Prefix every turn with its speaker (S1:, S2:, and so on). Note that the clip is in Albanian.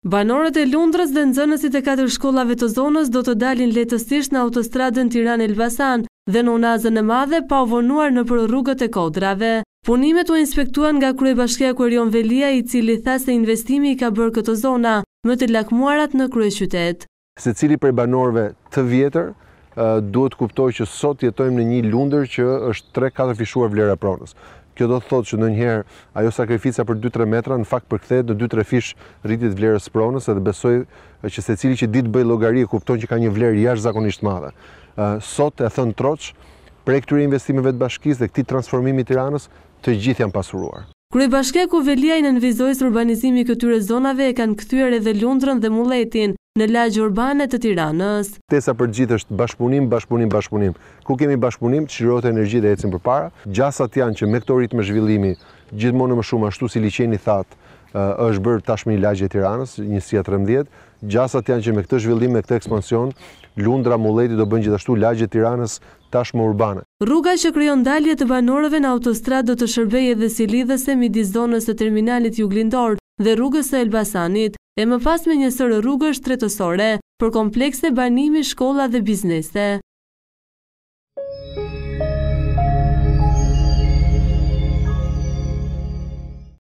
S1: Banorët e lundrës dhe nëzënësit e katër shkollave të zonës do të dalin lehtësisht në autostradën Tiran Elbasan dhe në unazën e madhe pa uvonuar në për rrugët e kodrave. Punimet u inspektuan nga Krye Bashkja Kuerion Velia i cili tha se investimi i ka bërë këtë zona më të lakmuarat në Krye Qytet.
S2: Se cili për banorëve të vjetër, eh, duhet kuptoj që sot jetojmë në një lundër që është 3-4 fishuar vlera pronës. Kjo do të thotë që ndonjëherë ajo sakrifica për 2-3 metra në fakt përkthehet në 2-3 fish rritjet vlerës pronës edhe besoj që secili që ditë bëj llogari kupton që ka një vlerë jashtëzakonisht madhe. Ë sot e thën Troç, prej këtyre investimeve të bashkisë dhe këtij transformimi i Tiranës, të gjithë janë pasuruar.
S1: Kryebashkiaku Veliaj nënvizoi urbanizimin urbanizimi këtyre zonave e kanë kthyer edhe Lundrën dhe Mulletin në lagjë urbane të tiranës.
S2: Tesa për gjithë është bashkëpunim, bashkëpunim, bashkëpunim. Ku kemi bashkëpunim, që shirojtë energji dhe ecim për para. Gjasat janë që me këto ritme zhvillimi, gjithmonë më shumë ashtu si liqeni thatë, është bërë tashmi lagjë e tiranës, njësia 13. Gjasat janë që me këtë zhvillim, me këtë ekspansion, lundra, muleti do bënë gjithashtu lagjë e tiranës tashmë urbane.
S1: Rruga që kryon dalje të banorëve në autostrad do të shërbeje dhe si lidhëse midi zonës të terminalit juglindor dhe rrugës të Elbasanit, e më pas me njësërë rrugës tretësore për komplekse banimi shkolla dhe biznese.